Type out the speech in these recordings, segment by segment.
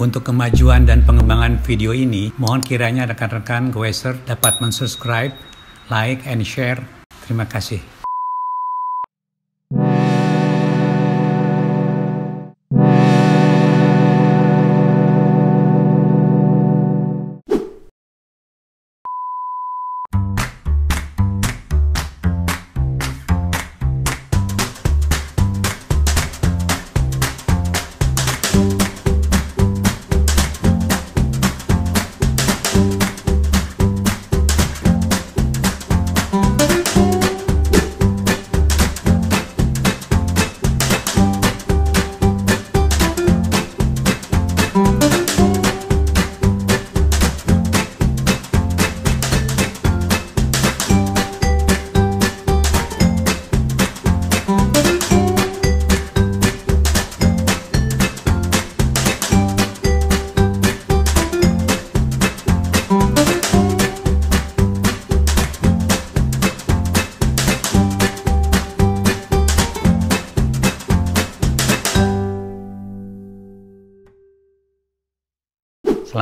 Untuk kemajuan dan pengembangan video ini, mohon kiranya rekan-rekan Gweser dapat mensubscribe, like, and share. Terima kasih.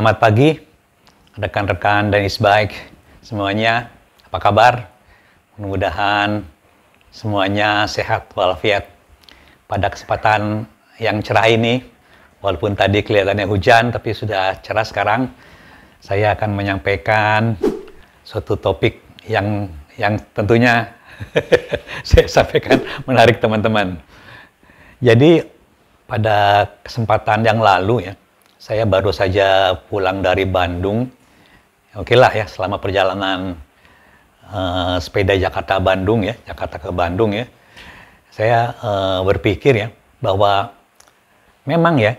Selamat pagi, rekan-rekan dan isbaik semuanya. Apa kabar? Mudah-mudahan semuanya sehat walafiat. Pada kesempatan yang cerah ini, walaupun tadi kelihatannya hujan, tapi sudah cerah sekarang, saya akan menyampaikan suatu topik yang yang tentunya saya sampaikan menarik teman-teman. Jadi pada kesempatan yang lalu ya, saya baru saja pulang dari Bandung. Oke lah ya, selama perjalanan uh, sepeda Jakarta-Bandung ya, Jakarta ke Bandung ya, saya uh, berpikir ya bahwa memang ya,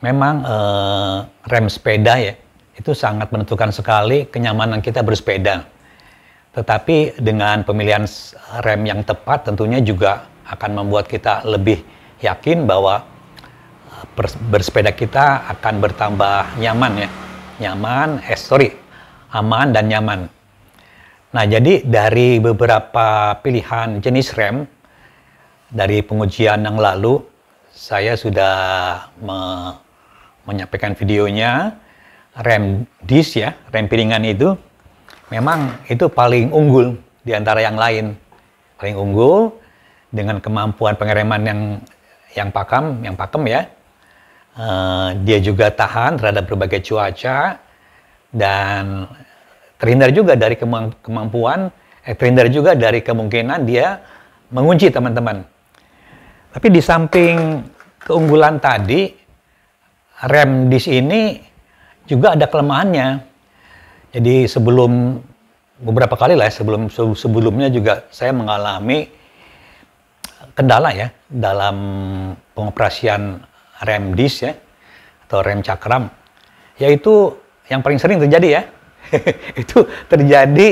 memang uh, rem sepeda ya itu sangat menentukan sekali kenyamanan kita bersepeda. Tetapi dengan pemilihan rem yang tepat tentunya juga akan membuat kita lebih yakin bahwa bersepeda kita akan bertambah nyaman ya. Nyaman, eh sorry, aman dan nyaman. Nah, jadi dari beberapa pilihan jenis rem dari pengujian yang lalu, saya sudah me menyampaikan videonya rem disc ya, rem piringan itu memang itu paling unggul di antara yang lain. Paling unggul dengan kemampuan pengereman yang yang pakem, yang pakem ya, Uh, dia juga tahan terhadap berbagai cuaca dan terhindar juga dari kemampuan, eh, terhindar juga dari kemungkinan dia mengunci teman-teman. Tapi di samping keunggulan tadi, rem di sini juga ada kelemahannya. Jadi sebelum beberapa kali lah ya, sebelum sebelumnya juga saya mengalami kendala ya dalam pengoperasian rem dis ya atau rem cakram yaitu yang paling sering terjadi ya itu terjadi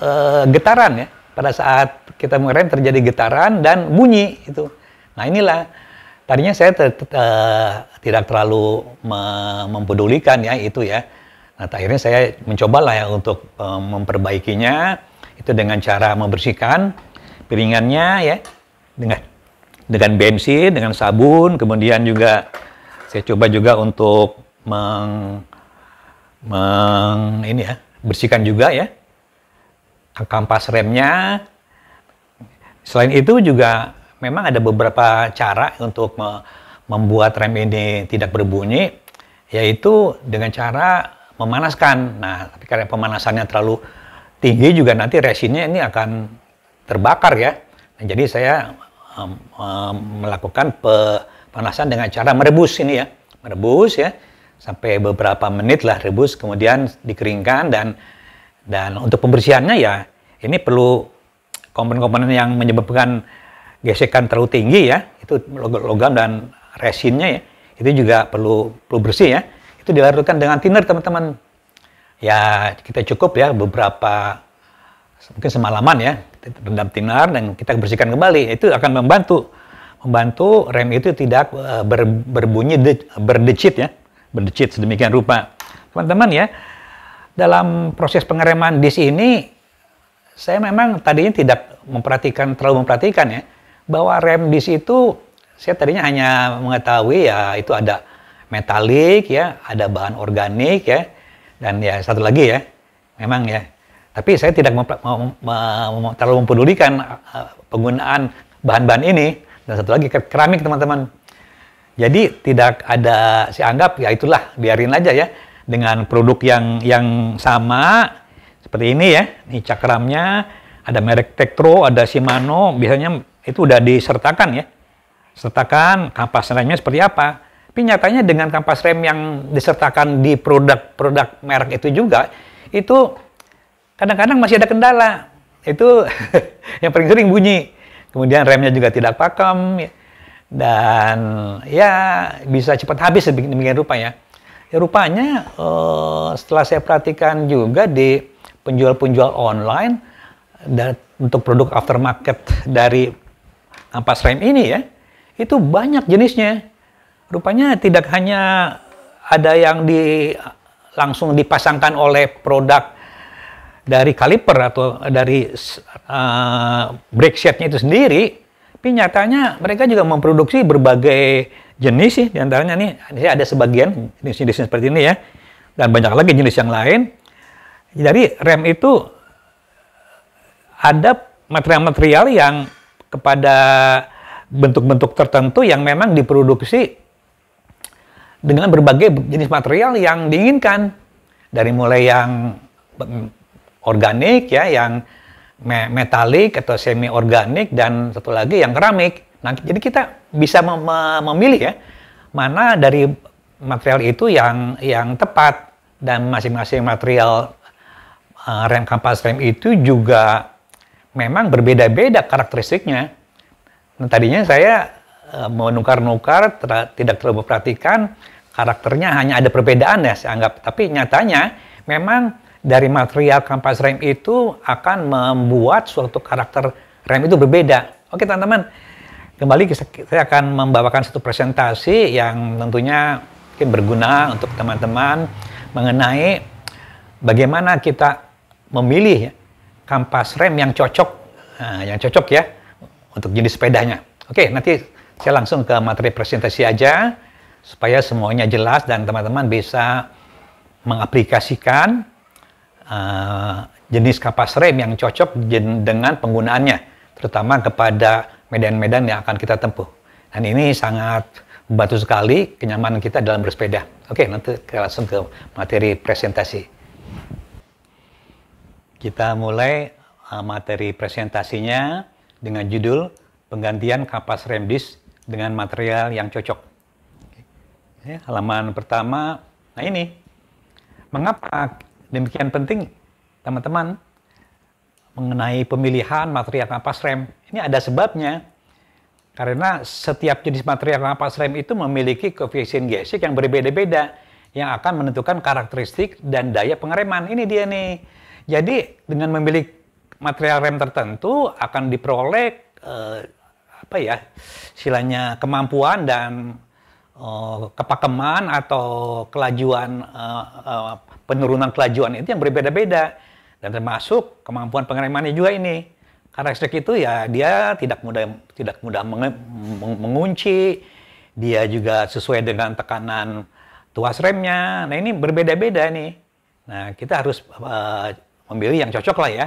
e, getaran ya pada saat kita mengerem terjadi getaran dan bunyi itu nah inilah tadinya saya ter, ter, ter, eh, tidak terlalu mempedulikan ya itu ya nah akhirnya saya mencoba lah ya untuk e, memperbaikinya itu dengan cara membersihkan piringannya ya dengan dengan bensin, dengan sabun, kemudian juga saya coba juga untuk meng, meng ini ya, bersihkan juga ya kampas remnya. Selain itu juga memang ada beberapa cara untuk me membuat rem ini tidak berbunyi, yaitu dengan cara memanaskan. Nah, tapi karena pemanasannya terlalu tinggi juga nanti resinnya ini akan terbakar ya. Nah, jadi saya um, um, melakukan pemanasan dengan cara merebus ini ya, merebus ya sampai beberapa menit lah rebus kemudian dikeringkan dan dan untuk pembersihannya ya ini perlu komponen-komponen yang menyebabkan gesekan terlalu tinggi ya itu logam dan resinnya ya itu juga perlu perlu bersih ya itu dilarutkan dengan thinner teman-teman ya kita cukup ya beberapa mungkin semalaman ya rendam tinar dan kita bersihkan kembali itu akan membantu membantu rem itu tidak eh, ber, berbunyi de, berdecit ya berdecit sedemikian rupa teman-teman ya dalam proses pengereman di ini saya memang tadinya tidak memperhatikan terlalu memperhatikan ya bahwa rem di itu saya tadinya hanya mengetahui ya itu ada metalik ya ada bahan organik ya dan ya satu lagi ya memang ya tapi saya tidak mem mem mem terlalu mempedulikan uh, penggunaan bahan-bahan ini. Dan satu lagi keramik teman-teman. Jadi tidak ada si anggap ya itulah biarin aja ya dengan produk yang yang sama seperti ini ya. Ini cakramnya ada merek Tektro, ada Shimano, biasanya itu udah disertakan ya. Sertakan kampas remnya seperti apa. Tapi nyatanya dengan kampas rem yang disertakan di produk-produk merek itu juga, itu kadang-kadang masih ada kendala. Itu yang paling sering bunyi. Kemudian remnya juga tidak pakem. Ya. Dan ya bisa cepat habis demikian rupanya ya. rupanya uh, setelah saya perhatikan juga di penjual-penjual online dan untuk produk aftermarket dari ampas rem ini ya, itu banyak jenisnya. Rupanya tidak hanya ada yang di langsung dipasangkan oleh produk dari kaliper atau dari uh, brake setnya itu sendiri, tapi nyatanya mereka juga memproduksi berbagai jenis sih, diantaranya nih ada sebagian jenis-jenis seperti ini ya, dan banyak lagi jenis yang lain. Jadi rem itu ada material-material yang kepada bentuk-bentuk tertentu yang memang diproduksi dengan berbagai jenis material yang diinginkan dari mulai yang organik ya, yang metalik atau semi organik dan satu lagi yang keramik. Nah, jadi kita bisa mem memilih ya mana dari material itu yang yang tepat dan masing-masing material uh, rem kampas rem itu juga memang berbeda-beda karakteristiknya. Nah, tadinya saya uh, menukar-nukar tidak terlalu perhatikan karakternya hanya ada perbedaan ya saya anggap tapi nyatanya memang dari material kampas rem itu akan membuat suatu karakter rem itu berbeda. Oke teman-teman, kembali saya akan membawakan satu presentasi yang tentunya mungkin berguna untuk teman-teman mengenai bagaimana kita memilih kampas rem yang cocok, nah, yang cocok ya untuk jenis sepedanya. Oke, nanti saya langsung ke materi presentasi aja supaya semuanya jelas dan teman-teman bisa mengaplikasikan Eh, jenis kapas rem yang cocok dengan penggunaannya, terutama kepada medan-medan yang akan kita tempuh. Dan ini sangat membantu sekali kenyamanan kita dalam bersepeda. Oke, nanti kita langsung ke materi presentasi. Kita mulai uh, materi presentasinya dengan judul penggantian kapas rem disk dengan material yang cocok. Ya, halaman pertama, nah ini. Mengapa demikian penting teman-teman mengenai pemilihan material napas rem. Ini ada sebabnya. Karena setiap jenis material napas rem itu memiliki koefisien gesek yang berbeda-beda yang akan menentukan karakteristik dan daya pengereman. Ini dia nih. Jadi dengan memilih material rem tertentu akan diperoleh eh, apa ya? silanya kemampuan dan eh, kepakeman atau kelajuan eh, eh, penurunan kelajuan itu yang berbeda-beda dan termasuk kemampuan pengeremannya juga ini. Karena listrik itu ya dia tidak mudah tidak mudah menge, mengunci, dia juga sesuai dengan tekanan tuas remnya. Nah ini berbeda-beda nih. Nah kita harus uh, memilih yang cocok lah ya.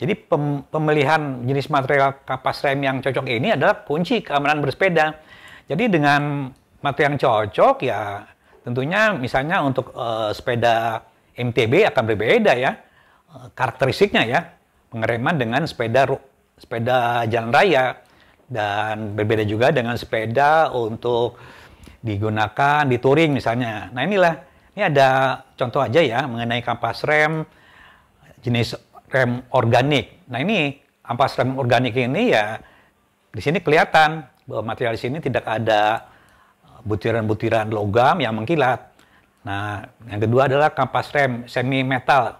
Jadi pem pemilihan jenis material kapas rem yang cocok ini adalah kunci keamanan bersepeda. Jadi dengan material yang cocok ya tentunya misalnya untuk uh, sepeda MTB akan berbeda ya eh, karakteristiknya ya pengereman dengan sepeda sepeda jalan raya dan berbeda juga dengan sepeda untuk digunakan di touring misalnya. Nah inilah ini ada contoh aja ya mengenai kampas rem jenis rem organik. Nah ini kampas rem organik ini ya di sini kelihatan bahwa material di sini tidak ada eh, butiran-butiran logam yang mengkilat Nah, yang kedua adalah kampas rem semi metal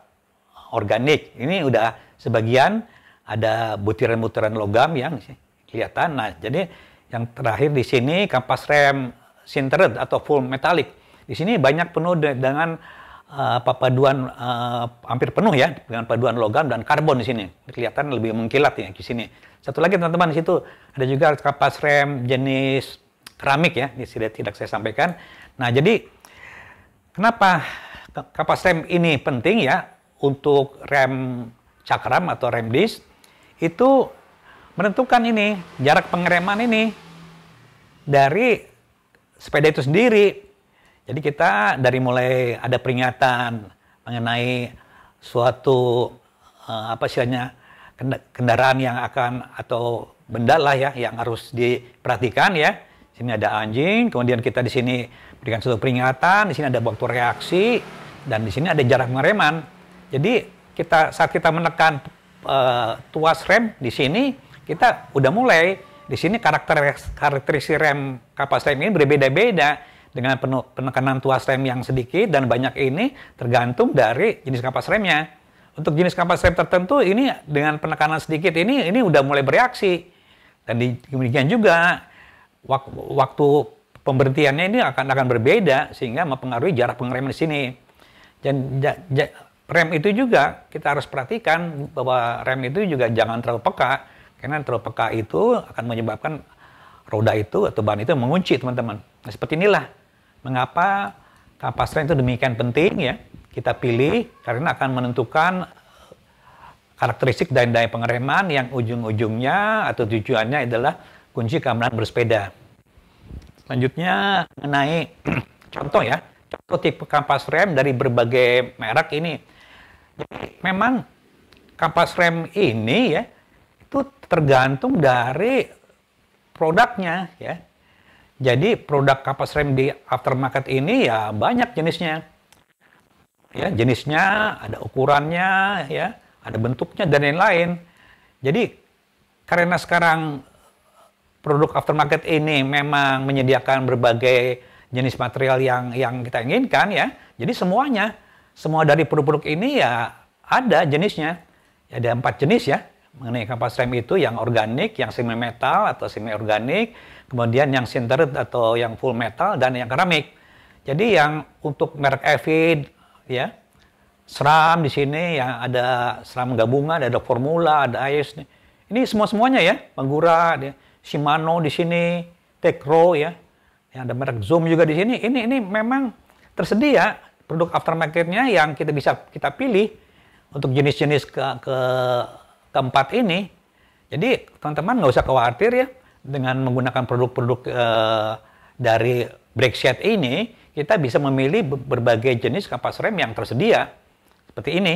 organik. Ini udah sebagian ada butiran-butiran logam yang kelihatan. Nah, jadi yang terakhir di sini kampas rem sintered atau full metalik. Di sini banyak penuh dengan uh, papaduan uh, hampir penuh ya dengan paduan logam dan karbon di sini. Kelihatan lebih mengkilat ya di sini. Satu lagi teman-teman di situ ada juga kapas rem jenis keramik ya, ini tidak tidak saya sampaikan. Nah, jadi Kenapa kapas rem ini penting ya untuk rem cakram atau rem disk? Itu menentukan ini jarak pengereman ini dari sepeda itu sendiri. Jadi kita dari mulai ada peringatan mengenai suatu eh, apa istilahnya kendaraan yang akan atau benda lah ya yang harus diperhatikan ya. Sini ada anjing, kemudian kita di sini diberikan suatu peringatan, di sini ada waktu reaksi, dan di sini ada jarak pengereman. Jadi kita saat kita menekan uh, tuas rem di sini, kita udah mulai di sini karakter karakteristik rem kapas rem ini berbeda-beda dengan penekanan tuas rem yang sedikit dan banyak ini tergantung dari jenis kapas remnya. Untuk jenis kapas rem tertentu ini dengan penekanan sedikit ini ini udah mulai bereaksi. Dan demikian juga waktu pemberhentiannya ini akan akan berbeda sehingga mempengaruhi jarak pengereman di sini. Dan ja, ja, rem itu juga kita harus perhatikan bahwa rem itu juga jangan terlalu peka karena terlalu peka itu akan menyebabkan roda itu atau ban itu mengunci teman-teman. Nah, seperti inilah mengapa kapas rem itu demikian penting ya kita pilih karena akan menentukan karakteristik dan daya pengereman yang ujung-ujungnya atau tujuannya adalah kunci keamanan bersepeda. Selanjutnya mengenai contoh ya, contoh tipe kampas rem dari berbagai merek ini. Jadi memang kampas rem ini ya itu tergantung dari produknya ya. Jadi produk kampas rem di aftermarket ini ya banyak jenisnya. Ya, jenisnya, ada ukurannya ya, ada bentuknya dan lain-lain. Jadi karena sekarang produk aftermarket ini memang menyediakan berbagai jenis material yang yang kita inginkan ya. Jadi semuanya, semua dari produk-produk ini ya ada jenisnya. Ya Ada empat jenis ya mengenai kapas rem itu yang organik, yang semi metal atau semi organik, kemudian yang sintered atau yang full metal dan yang keramik. Jadi yang untuk merek Evid ya seram di sini yang ada seram gabungan, ada formula, ada AIS. Ini semua-semuanya ya, menggura. Ya. Shimano di sini, Tecro ya, yang ada merek Zoom juga di sini. Ini ini memang tersedia produk aftermarketnya yang kita bisa kita pilih untuk jenis-jenis ke, ke keempat ini. Jadi teman-teman nggak usah khawatir ya dengan menggunakan produk-produk eh, dari set ini kita bisa memilih berbagai jenis kapas rem yang tersedia seperti ini.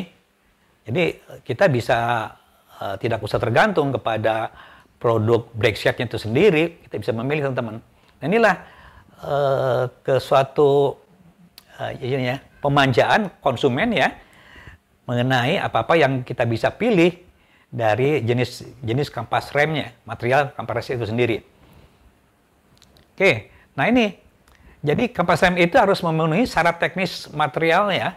Jadi kita bisa eh, tidak usah tergantung kepada produk break shacknya itu sendiri, kita bisa memilih teman-teman. Nah inilah uh, ke suatu uh, ya, pemanjaan konsumen ya mengenai apa-apa yang kita bisa pilih dari jenis-jenis kampas remnya, material kampas rem itu sendiri. Oke, nah ini jadi kampas rem itu harus memenuhi syarat teknis materialnya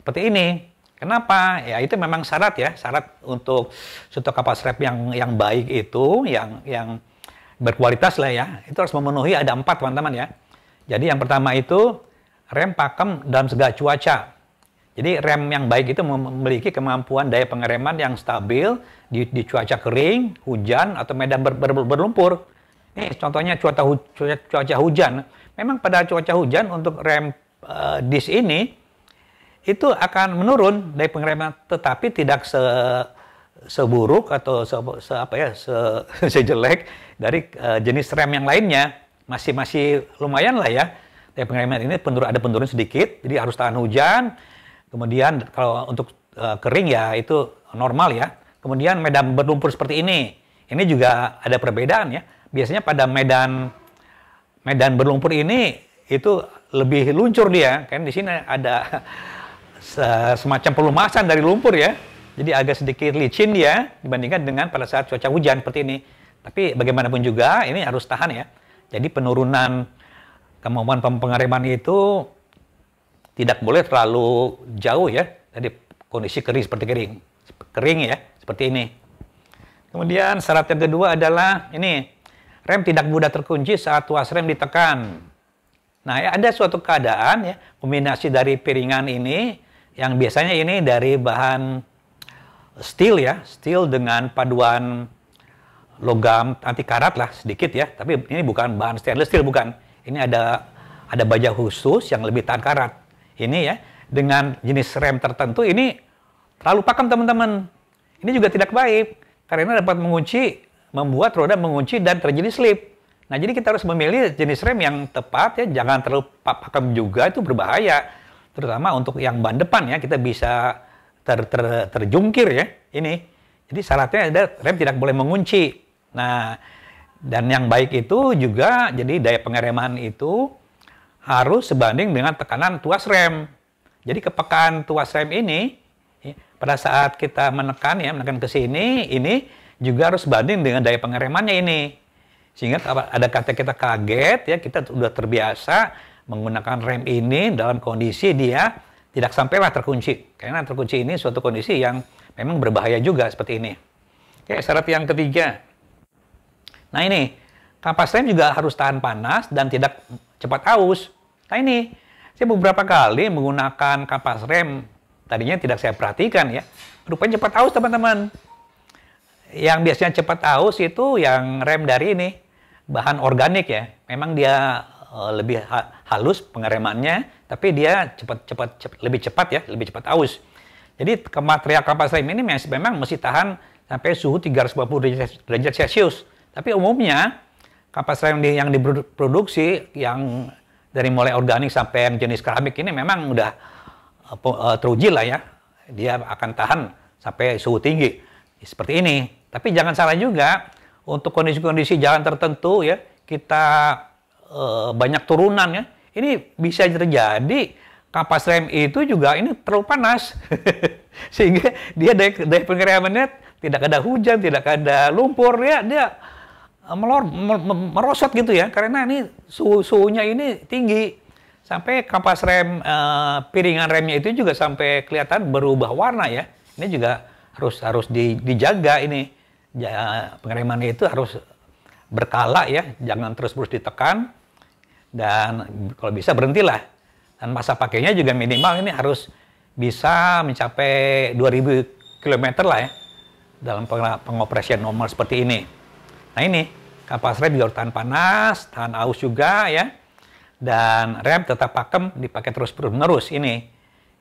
seperti ini. Kenapa? Ya itu memang syarat ya, syarat untuk suatu kapal strap yang yang baik itu, yang yang berkualitas lah ya. Itu harus memenuhi ada empat teman-teman ya. Jadi yang pertama itu rem pakem dalam segala cuaca. Jadi rem yang baik itu memiliki kemampuan daya pengereman yang stabil di, di cuaca kering, hujan atau medan ber, ber, berlumpur. Nih contohnya cuaca, cuaca cuaca hujan. Memang pada cuaca hujan untuk rem uh, eh, disk ini itu akan menurun dari pengereman tetapi tidak se seburuk atau se, se apa ya se, sejelek dari uh, jenis rem yang lainnya masih masih lumayan lah ya dari pengereman ini penurun ada penurunan sedikit jadi harus tahan hujan kemudian kalau untuk uh, kering ya itu normal ya kemudian medan berlumpur seperti ini ini juga ada perbedaan ya biasanya pada medan medan berlumpur ini itu lebih luncur dia kan di sini ada semacam pelumasan dari lumpur ya. Jadi agak sedikit licin ya dibandingkan dengan pada saat cuaca hujan seperti ini. Tapi bagaimanapun juga ini harus tahan ya. Jadi penurunan kemampuan pengereman itu tidak boleh terlalu jauh ya dari kondisi kering seperti kering. Kering ya, seperti ini. Kemudian syarat yang kedua adalah ini rem tidak mudah terkunci saat tuas rem ditekan. Nah, ya ada suatu keadaan ya kombinasi dari piringan ini yang biasanya ini dari bahan steel ya, steel dengan paduan logam anti karat lah sedikit ya, tapi ini bukan bahan stainless steel bukan. Ini ada ada baja khusus yang lebih tahan karat. Ini ya dengan jenis rem tertentu ini terlalu pakem teman-teman. Ini juga tidak baik karena dapat mengunci, membuat roda mengunci dan terjadi slip. Nah, jadi kita harus memilih jenis rem yang tepat ya, jangan terlalu pakem juga itu berbahaya terutama untuk yang ban depan ya kita bisa ter, ter, terjungkir ya ini. Jadi syaratnya ada rem tidak boleh mengunci. Nah, dan yang baik itu juga jadi daya pengereman itu harus sebanding dengan tekanan tuas rem. Jadi kepekaan tuas rem ini pada saat kita menekan ya menekan ke sini ini juga harus banding dengan daya pengeremannya ini. Sehingga ada kata kita kaget ya kita sudah terbiasa menggunakan rem ini dalam kondisi dia tidak sampailah terkunci. Karena terkunci ini suatu kondisi yang memang berbahaya juga seperti ini. Oke, syarat yang ketiga. Nah ini, kapas rem juga harus tahan panas dan tidak cepat aus. Nah ini, saya beberapa kali menggunakan kapas rem, tadinya tidak saya perhatikan ya. Rupanya cepat aus teman-teman. Yang biasanya cepat aus itu yang rem dari ini, bahan organik ya. Memang dia Eh, lebih halus pengeremannya, tapi dia cepat, cepat lebih cepat ya, lebih cepat aus. Jadi material kapas rem ini memang mesti tahan sampai suhu 340 derajat Celcius. Tapi umumnya kapas rem yang diproduksi yang dari mulai organik sampai yang jenis keramik ini memang udah eh, eh, teruji lah ya. Dia akan tahan sampai suhu tinggi. Seperti ini. Tapi jangan salah juga untuk kondisi-kondisi jalan tertentu ya kita Eh, banyak turunan ya. Ini bisa terjadi kapas rem itu juga ini terlalu panas. Sehingga dia dari, dari pengeremannya tidak ada hujan, tidak ada lumpur, ya dia eh, melor, merosot gitu ya. Karena ini suhu, suhunya ini tinggi. Sampai kapas rem, e, piringan remnya itu juga sampai kelihatan berubah warna ya. Ini juga harus harus di, dijaga ini. Ya, pengereman itu harus berkala ya, jangan terus-terus ditekan dan kalau bisa berhentilah. Dan masa pakainya juga minimal ini harus bisa mencapai 2000 km lah ya dalam pengoperasian normal seperti ini. Nah ini kapas selam juga tahan panas, tahan aus juga ya. Dan rem tetap pakem dipakai terus menerus ini.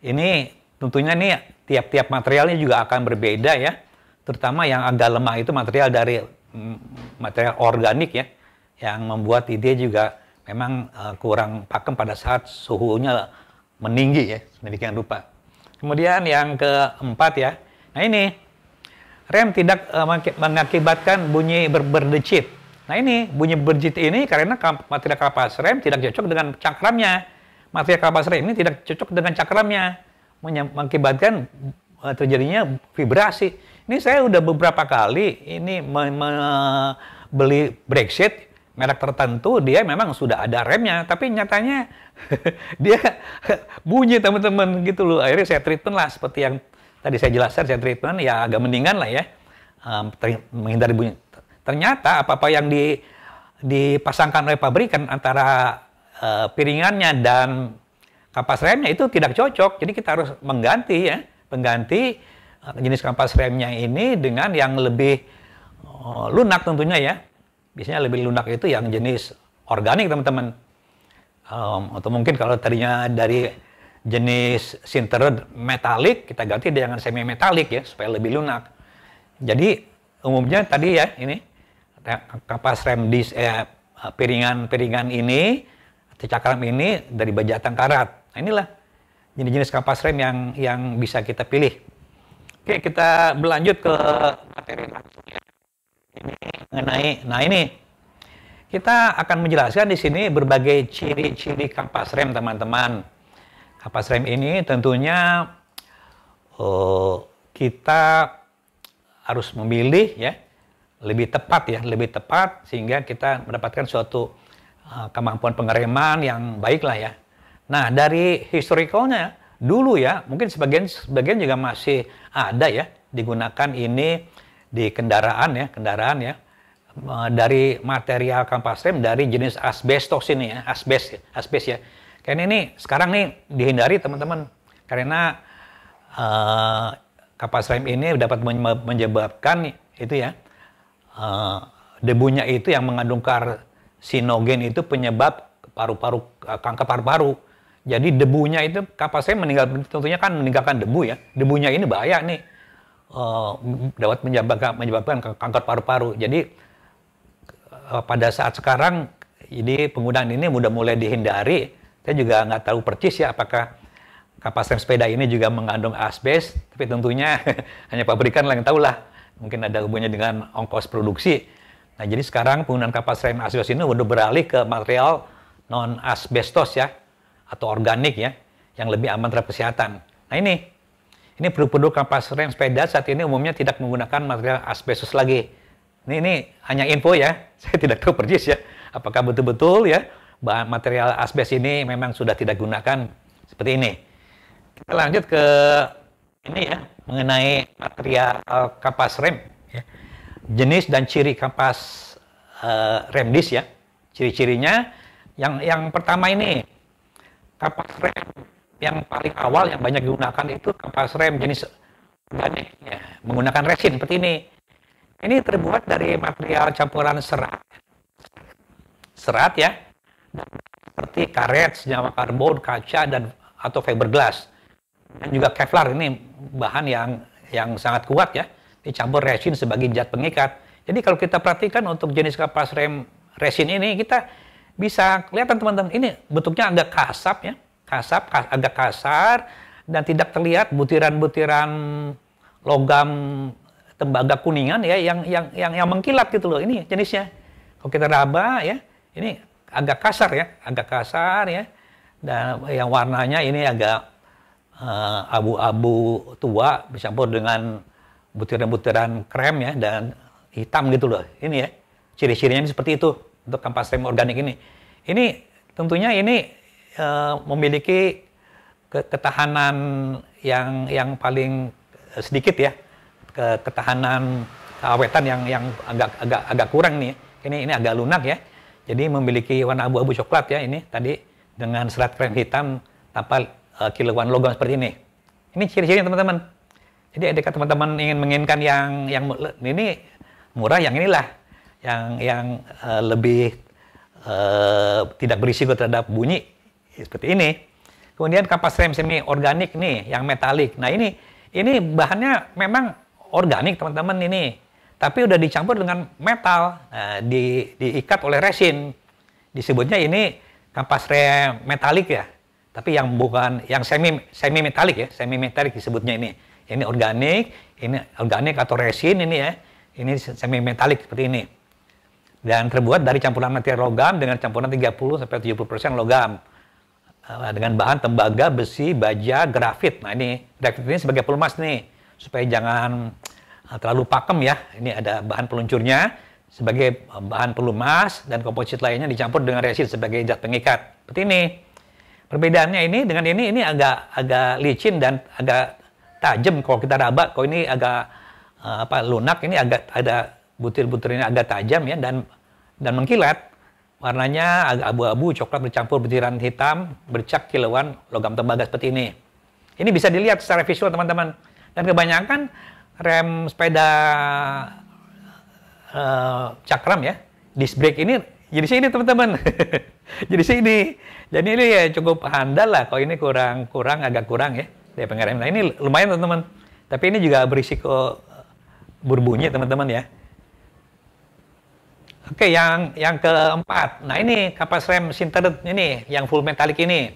Ini tentunya nih tiap-tiap materialnya juga akan berbeda ya. Terutama yang agak lemah itu material dari mm, material organik ya yang membuat ide juga memang uh, kurang pakem pada saat suhunya meninggi ya, sedemikian rupa. Kemudian yang keempat ya, nah ini rem tidak uh, mengakibatkan bunyi ber berdecit. Nah ini bunyi berdecit ini karena material kapas rem tidak cocok dengan cakramnya. Material kapas rem ini tidak cocok dengan cakramnya, mengakibatkan uh, terjadinya vibrasi. Ini saya udah beberapa kali ini membeli me, me beli Brexit merek tertentu dia memang sudah ada remnya tapi nyatanya dia bunyi teman-teman gitu loh akhirnya saya treatment lah seperti yang tadi saya jelaskan saya treatment ya agak mendingan lah ya um, menghindari bunyi ternyata apa apa yang di dipasangkan oleh pabrikan antara uh, piringannya dan kapas remnya itu tidak cocok jadi kita harus mengganti ya pengganti eh, jenis kapas remnya ini dengan yang lebih oh, lunak tentunya ya Biasanya lebih lunak itu yang jenis organik, teman-teman. Um, atau mungkin kalau tadinya dari jenis sintered metalik, kita ganti dengan semi metalik ya, supaya lebih lunak. Jadi umumnya tadi ya ini kapas rem dis eh, piringan-piringan ini atau cakram ini dari baja tangkarat. Nah, inilah jenis-jenis kapas rem yang yang bisa kita pilih. Oke, kita berlanjut ke materi lainnya mengenai nah ini kita akan menjelaskan di sini berbagai ciri-ciri kapas rem teman-teman. Kapas rem ini tentunya uh, kita harus memilih ya lebih tepat ya lebih tepat sehingga kita mendapatkan suatu uh, kemampuan pengereman yang baik lah ya. Nah dari historicalnya dulu ya mungkin sebagian sebagian juga masih ada ya digunakan ini di kendaraan ya, kendaraan ya dari material kampas rem dari jenis asbestos ini ya, asbes ya, asbes ya. Karena ini sekarang nih dihindari teman-teman karena uh, eh, kapas rem ini dapat menyebabkan itu ya uh, debunya itu yang mengandung karsinogen itu penyebab paru-paru eh, kanker paru-paru. Jadi debunya itu kapas rem meninggal tentunya kan meninggalkan debu ya. Debunya ini bahaya nih Eh, dapat menyebabkan, menyebabkan kanker paru-paru. Jadi eh, pada saat sekarang ini penggunaan ini mudah mulai dihindari. Saya juga nggak tahu persis ya apakah kapas rem sepeda ini juga mengandung asbes, tapi tentunya hanya pabrikan yang tahu lah. Mungkin ada hubungannya dengan ongkos produksi. Nah, jadi sekarang penggunaan kapas rem asbes ini sudah beralih ke material non asbestos ya atau organik ya yang lebih aman terhadap kesehatan. Nah, ini ini produk-produk kampas rem sepeda saat ini umumnya tidak menggunakan material asbestos lagi. Ini, ini hanya info ya, saya tidak tahu persis ya. Apakah betul-betul ya bahan material asbes ini memang sudah tidak gunakan seperti ini. Kita lanjut ke ini ya mengenai material kapas rem. Ya. Jenis dan ciri kapas uh, eh, rem disk ya. Ciri-cirinya yang yang pertama ini kapas rem yang paling awal yang banyak digunakan itu kapas rem jenis organik ya, menggunakan resin seperti ini. Ini terbuat dari material campuran serat, serat ya, seperti karet, senyawa karbon, kaca dan atau fiberglass dan juga Kevlar ini bahan yang yang sangat kuat ya dicampur resin sebagai zat pengikat. Jadi kalau kita perhatikan untuk jenis kapas rem resin ini kita bisa kelihatan teman-teman ini bentuknya agak kasap ya kasap, agak kasar, dan tidak terlihat butiran-butiran logam tembaga kuningan ya yang yang yang, yang mengkilat gitu loh ini jenisnya. Kalau kita raba ya, ini agak kasar ya, agak kasar ya. Dan yang warnanya ini agak eh, abu-abu uh, tua bercampur dengan butiran-butiran krem ya dan hitam gitu loh. Ini ya. Ciri-cirinya seperti itu untuk kampas rem organik ini. Ini tentunya ini Ya, memiliki ketahanan yang yang paling eh, sedikit ya ketahanan awetan yang yang agak agak agak kurang nih ini ini agak lunak ya jadi memiliki warna abu-abu coklat ya ini tadi dengan serat krem hitam tanpa uh, eh, kiluan logam seperti ini ini ciri-cirinya teman-teman jadi ketika teman-teman ingin menginginkan yang yang ini murah yang inilah yang yang uh, lebih uh, tidak berisiko terhadap bunyi seperti ini. Kemudian kapas rem semi organik nih, yang metalik. Nah ini ini bahannya memang organik teman-teman ini, tapi udah dicampur dengan metal, nah, di, diikat oleh resin. Disebutnya ini kapas rem metalik ya, tapi yang bukan yang semi semi metalik ya, semi metalik disebutnya ini. Ini organik, ini organik atau resin ini ya, ini semi metalik seperti ini dan terbuat dari campuran material logam dengan campuran 30 sampai 70% logam dengan bahan tembaga, besi, baja, grafit. Nah ini grafit ini sebagai pelumas nih supaya jangan eh, terlalu pakem ya. Ini ada bahan peluncurnya sebagai eh, bahan pelumas dan komposit lainnya dicampur dengan resin sebagai zat pengikat. Seperti ini. Perbedaannya ini dengan ini ini agak agak licin dan agak tajam kalau kita raba. Kalau ini agak eh, apa lunak ini agak ada butir-butir ini agak tajam ya dan dan mengkilat. Warnanya agak abu-abu, coklat bercampur butiran hitam, bercak kilauan, logam tembaga seperti ini. Ini bisa dilihat secara visual teman-teman. Dan kebanyakan rem sepeda uh, cakram ya, disc brake ini jadi ini teman-teman. jadi ini. Jadi ini ya cukup handal lah. Kalau ini kurang kurang agak kurang ya dari pengerem. Nah ini lumayan teman-teman. Tapi ini juga berisiko eh, berbunyi teman-teman ya. Oke, yang yang keempat. Nah, ini kapas rem sintered ini yang full metalik ini.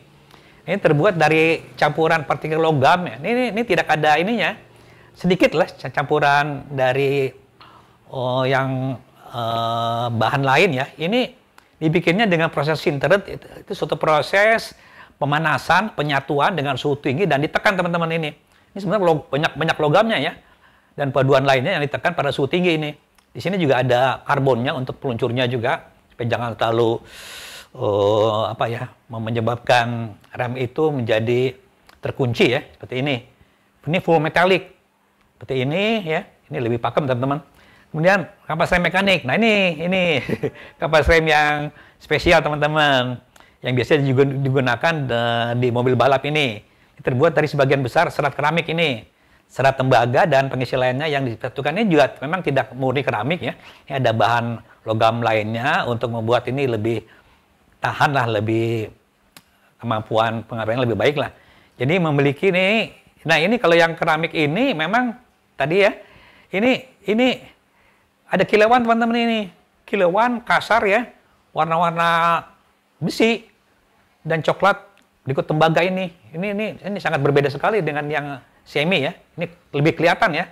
Ini terbuat dari campuran partikel logam ya. Ini, ini ini tidak ada ininya. Sedikit lah campuran dari oh, yang eh, bahan lain ya. Ini dibikinnya dengan proses sintered itu, itu suatu proses pemanasan, penyatuan dengan suhu tinggi dan ditekan teman-teman ini. Ini sebenarnya log, banyak banyak logamnya ya. Dan paduan lainnya yang ditekan pada suhu tinggi ini. Di sini juga ada karbonnya untuk peluncurnya juga, supaya jangan terlalu uh, apa ya menyebabkan rem itu menjadi terkunci ya seperti ini. Ini full metalik seperti ini ya. Ini lebih pakem teman-teman. Kemudian kapas rem mekanik. Nah ini ini kapas rem yang spesial teman-teman yang biasanya juga digunakan eh, di mobil balap ini. Terbuat dari sebagian besar serat keramik ini serat tembaga dan pengisi lainnya yang disatukan ini juga memang tidak murni keramik ya. Ini ada bahan logam lainnya untuk membuat ini lebih tahan lah, lebih kemampuan pengaruhnya lebih baik lah. Jadi memiliki ini, nah ini kalau yang keramik ini memang tadi ya, ini ini ada kilauan teman-teman ini, kilauan kasar ya, warna-warna besi dan coklat berikut tembaga ini. Ini ini ini sangat berbeda sekali dengan yang semi ya. Ini lebih kelihatan ya.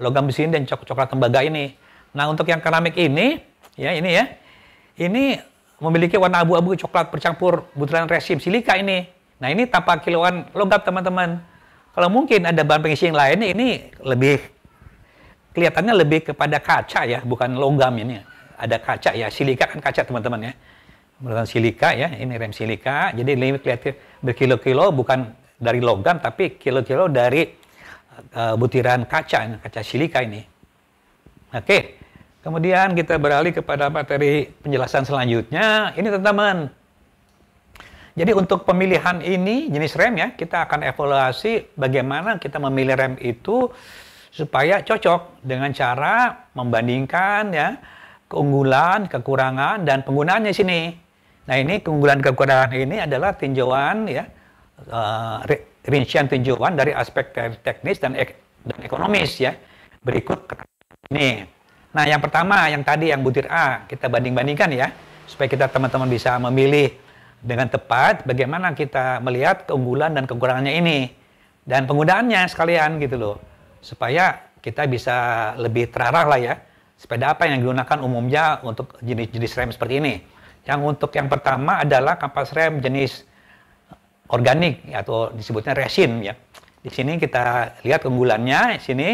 Logam besi ini dan coklat tembaga ini. Nah, untuk yang keramik ini, ya ini ya. Ini memiliki warna abu-abu coklat bercampur butiran resim silika ini. Nah, ini tanpa kiloan logam, teman-teman. Kalau mungkin ada bahan pengisi yang lain, ini lebih kelihatannya lebih kepada kaca ya, bukan logam ini. Ada kaca ya, silika kan kaca, teman-teman ya. Melakukan silika ya, ini rem silika. Jadi ini kelihatan berkilo-kilo, bukan dari logam tapi kilo-kilo dari uh, butiran kaca, kaca silika ini. Oke, okay. kemudian kita beralih kepada materi penjelasan selanjutnya. Ini teman-teman. Jadi untuk pemilihan ini jenis rem ya, kita akan evaluasi bagaimana kita memilih rem itu supaya cocok dengan cara membandingkan ya keunggulan, kekurangan dan penggunaannya sini. Nah, ini keunggulan kekurangan ini adalah tinjauan ya uh, rincian tinjauan dari aspek teknis dan, ek dan ekonomis ya. Berikut ini. Nah, yang pertama yang tadi yang butir A kita banding-bandingkan ya supaya kita teman-teman bisa memilih dengan tepat bagaimana kita melihat keunggulan dan kekurangannya ini dan penggunaannya sekalian gitu loh supaya kita bisa lebih terarah lah ya sepeda apa yang digunakan umumnya untuk jenis-jenis rem seperti ini yang untuk yang pertama adalah kampas rem jenis organik atau disebutnya resin ya. Di sini kita lihat keunggulannya di sini.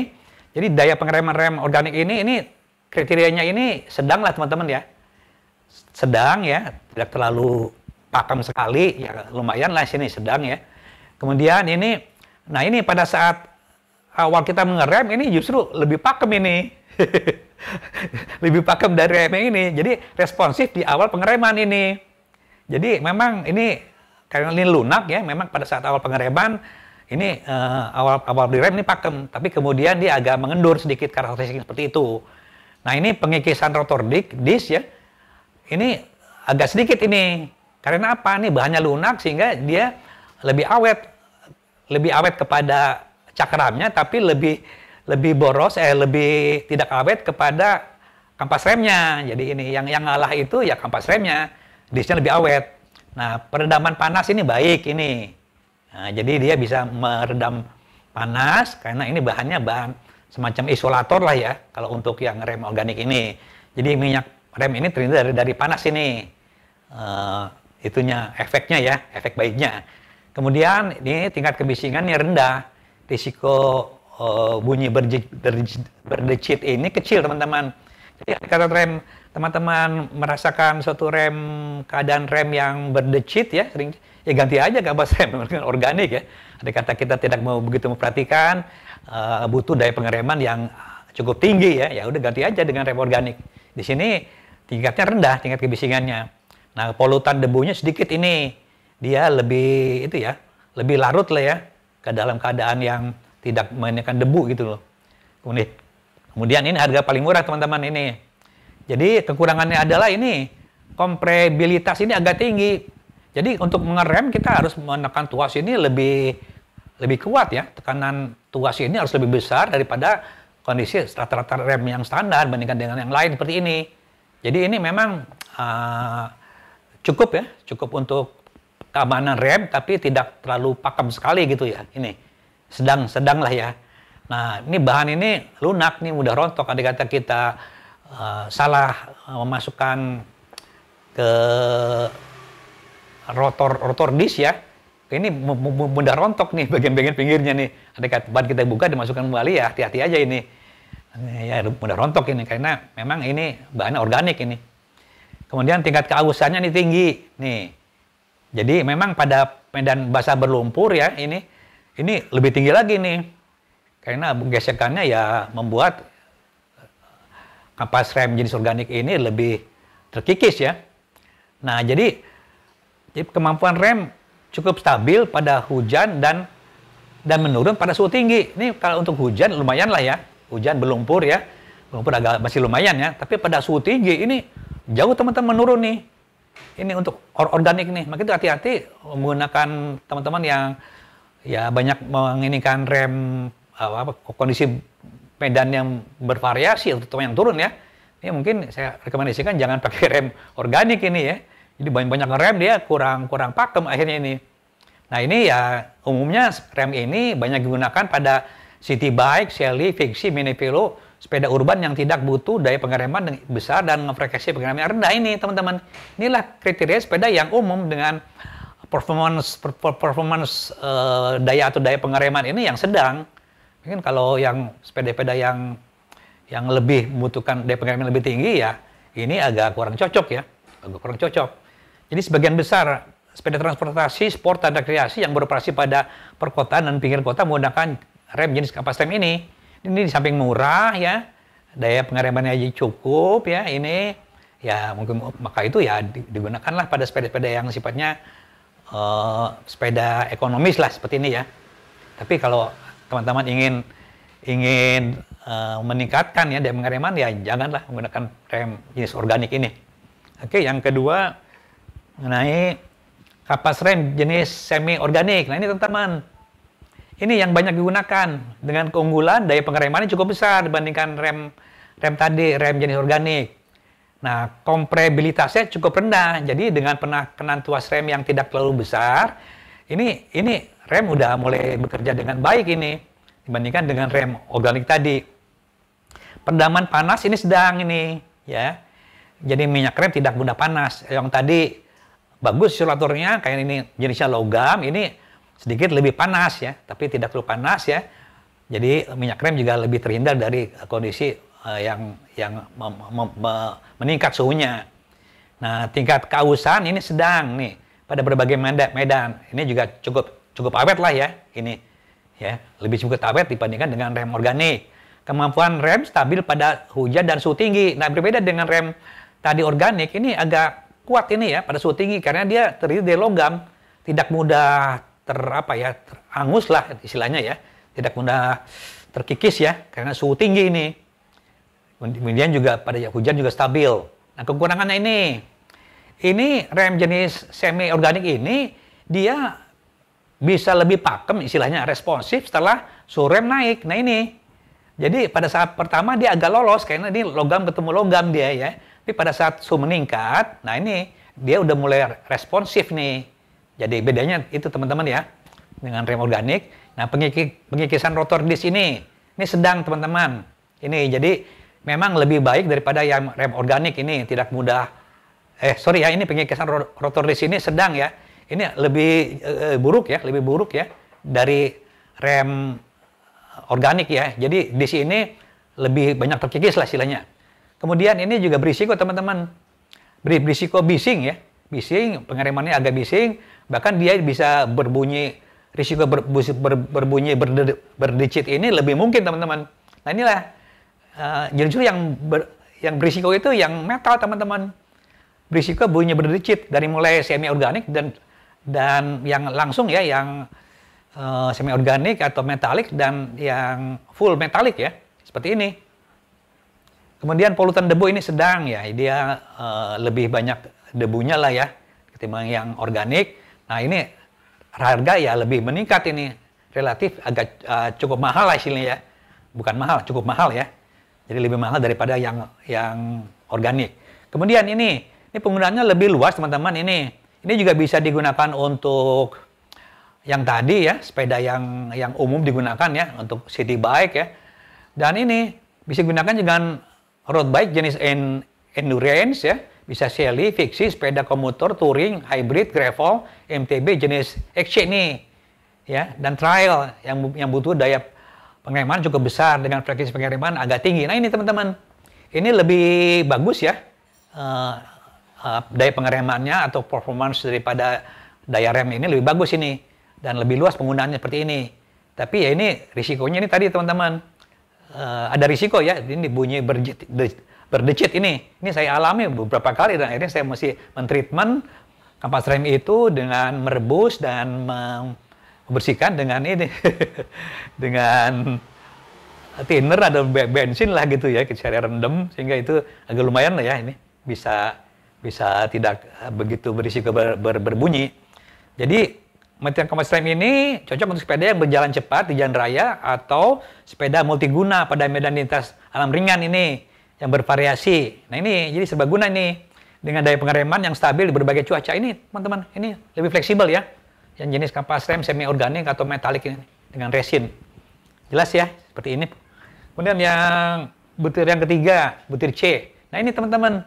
Jadi daya pengereman rem organik ini ini kriterianya ini sedang lah teman-teman ya. Sedang ya, tidak terlalu pakem sekali ya lumayan lah sini sedang ya. Kemudian ini nah ini pada saat awal kita mengerem ini justru lebih pakem ini. lebih pakem dari rem ini. Jadi responsif di awal pengereman ini. Jadi memang ini karena ini lunak ya, memang pada saat awal pengereman ini uh, awal awal direm ini pakem, tapi kemudian dia agak mengendur sedikit karakteristik seperti itu. Nah ini pengikisan rotor disk disc ya, ini agak sedikit ini karena apa Ini bahannya lunak sehingga dia lebih awet, lebih awet kepada cakramnya, tapi lebih lebih boros, eh lebih tidak awet kepada kampas remnya. Jadi ini yang yang ngalah itu ya kampas remnya, disknya lebih awet. Nah, peredaman panas ini baik ini. Nah, jadi dia bisa meredam panas karena ini bahannya bahan semacam isolator lah ya kalau untuk yang rem organik ini. Jadi minyak rem ini terdiri dari, dari panas ini. Uh, itunya efeknya ya, efek baiknya. Kemudian ini tingkat kebisingannya rendah. Risiko uh, bunyi berdecit, ini kecil teman-teman. Jadi kata rem teman-teman merasakan suatu rem keadaan rem yang berdecit ya sering ya ganti aja kanvas rem dengan organik ya ada kata kita tidak mau begitu memperhatikan uh, butuh daya pengereman yang cukup tinggi ya ya udah ganti aja dengan rem organik di sini tingkatnya rendah tingkat kebisingannya nah polutan debunya sedikit ini dia lebih itu ya lebih larut lah ya ke dalam keadaan yang tidak menekan debu gitu loh kemudian kemudian ini harga paling murah teman-teman ini jadi kekurangannya adalah ini komprebilitas ini agak tinggi. Jadi untuk mengerem kita harus menekan tuas ini lebih lebih kuat ya. Tekanan tuas ini harus lebih besar daripada kondisi rata-rata rem yang standar bandingkan dengan yang lain seperti ini. Jadi ini memang uh, cukup ya, cukup untuk keamanan rem tapi tidak terlalu pakem sekali gitu ya. Ini sedang-sedang lah ya. Nah, ini bahan ini lunak nih mudah rontok adik kata kita Eh, salah eh, memasukkan ke rotor rotor disk ya. Ini mudah rontok nih bagian-bagian pinggirnya nih. Ada ban kita buka dimasukkan kembali ya hati-hati aja ini. Ya mudah rontok ini karena memang ini bahannya organik ini. Kemudian tingkat keausannya ini tinggi nih. Jadi memang pada medan basah berlumpur ya ini ini lebih tinggi lagi nih. Karena gesekannya ya membuat kapas rem jenis organik ini lebih terkikis ya. Nah, jadi, jadi kemampuan rem cukup stabil pada hujan dan dan menurun pada suhu tinggi. Ini kalau untuk hujan lumayan lah ya. Hujan berlumpur ya. Berlumpur agak masih lumayan ya. Tapi pada suhu tinggi ini jauh teman-teman menurun nih. Ini untuk organik nih. Makanya itu hati-hati menggunakan teman-teman yang ya banyak menginginkan rem apa, kondisi medan yang bervariasi, terutama yang turun ya, ini ya, mungkin saya rekomendasikan jangan pakai rem organik ini ya. Jadi banyak-banyak rem dia kurang kurang pakem akhirnya ini. Nah ini ya umumnya rem ini banyak digunakan pada city bike, shelly, fixie, mini velo, sepeda urban yang tidak butuh daya pengereman besar dan frekuensi pengereman rendah ini teman-teman. Inilah kriteria sepeda yang umum dengan performance performance uh, daya atau daya pengereman ini yang sedang. Mungkin kalau yang sepeda sepeda yang yang lebih membutuhkan daya yang lebih tinggi ya ini agak kurang cocok ya, agak kurang cocok. Jadi sebagian besar sepeda transportasi, sport, dan rekreasi yang beroperasi pada perkotaan dan pinggir kota menggunakan rem jenis kapas rem ini. Ini di samping murah ya, daya pengeremannya aja cukup ya, ini ya mungkin maka itu ya digunakanlah pada sepeda-sepeda yang sifatnya uh, sepeda ekonomis lah seperti ini ya. Tapi kalau teman-teman ingin ingin uh, meningkatkan ya daya pengereman ya janganlah menggunakan rem jenis organik ini. Oke, yang kedua mengenai kapas rem jenis semi organik. Nah ini teman-teman, ini yang banyak digunakan dengan keunggulan daya pengeremannya cukup besar dibandingkan rem rem tadi rem jenis organik. Nah komprebilitasnya cukup rendah. Jadi dengan penentuan tuas rem yang tidak terlalu besar, ini ini rem udah mulai bekerja dengan baik ini dibandingkan dengan rem organik tadi. Perdaman panas ini sedang ini ya. Jadi minyak rem tidak mudah panas. Yang tadi bagus silaturnya kayak ini jenisnya logam ini sedikit lebih panas ya, tapi tidak terlalu panas ya. Jadi minyak rem juga lebih terhindar dari kondisi uh, yang yang mem, mem, mem, meningkat suhunya. Nah, tingkat kausan ini sedang nih pada berbagai medan. Ini juga cukup cukup awet lah ya ini ya lebih cukup awet dibandingkan dengan rem organik kemampuan rem stabil pada hujan dan suhu tinggi nah berbeda dengan rem tadi organik ini agak kuat ini ya pada suhu tinggi karena dia terdiri dari logam tidak mudah ter apa ya terangus lah istilahnya ya tidak mudah terkikis ya karena suhu tinggi ini kemudian juga pada hujan juga stabil nah kekurangannya ini ini rem jenis semi organik ini dia bisa lebih pakem istilahnya responsif setelah surem naik. Nah ini, jadi pada saat pertama dia agak lolos karena ini logam ketemu logam dia ya. Tapi pada saat su meningkat, nah ini dia udah mulai responsif nih. Jadi bedanya itu teman-teman ya dengan rem organik. Nah pengikis, pengikisan rotor disk ini, ini sedang teman-teman. Ini jadi memang lebih baik daripada yang rem organik ini tidak mudah. Eh sorry ya ini pengikisan rotor disk ini sedang ya ini lebih uh, buruk ya, lebih buruk ya dari rem organik ya. Jadi di sini lebih banyak terkikis lah silanya. Kemudian ini juga berisiko teman-teman. Berisiko bising ya. Bising, pengeremannya agak bising, bahkan dia bisa berbunyi risiko ber, ber, berbunyi berde, berdecit ini lebih mungkin teman-teman. Nah inilah uh, eh, justru yang ber, yang berisiko itu yang metal teman-teman. Berisiko bunyi berdecit dari mulai semi organik dan dan yang langsung ya yang uh, eh, semi organik atau metalik dan yang full metalik ya seperti ini. Kemudian polutan debu ini sedang ya dia uh, lebih banyak debunya lah ya ketimbang yang organik. Nah ini harga ya lebih meningkat ini relatif agak uh, cukup mahal lah hasilnya ya bukan mahal cukup mahal ya jadi lebih mahal daripada yang yang organik kemudian ini ini penggunaannya lebih luas teman-teman ini ini juga bisa digunakan untuk yang tadi ya, sepeda yang yang umum digunakan ya untuk city bike ya. Dan ini bisa digunakan dengan road bike jenis en endurance ya, bisa shelly fixie, sepeda komuter, touring, hybrid, gravel, MTB jenis XC nih ya dan trail yang yang butuh daya pengereman cukup besar dengan frekuensi pengereman agak tinggi. Nah ini teman-teman, ini lebih bagus ya uh, Uh, daya pengeremannya atau performance daripada daya rem ini lebih bagus ini dan lebih luas penggunaannya seperti ini. Tapi ya ini risikonya ini tadi teman-teman uh, ada risiko ya ini bunyi berjet, berdecit ini. Ini saya alami beberapa kali dan akhirnya saya mesti mentreatment kampas rem itu dengan merebus dan membersihkan dengan ini dengan thinner atau bensin lah gitu ya, kita rendem sehingga itu agak lumayan lah ya ini bisa bisa tidak eh, begitu berisiko ber, ber, berbunyi. Jadi Metian Combat Slam ini cocok untuk sepeda yang berjalan cepat di jalan raya atau sepeda multiguna pada medan lintas alam ringan ini yang bervariasi. Nah ini jadi serbaguna ini dengan daya pengereman yang stabil di berbagai cuaca ini teman-teman ini lebih fleksibel ya yang jenis kampas rem semi organik atau metalik ini dengan resin jelas ya seperti ini kemudian yang butir yang ketiga butir C nah ini teman-teman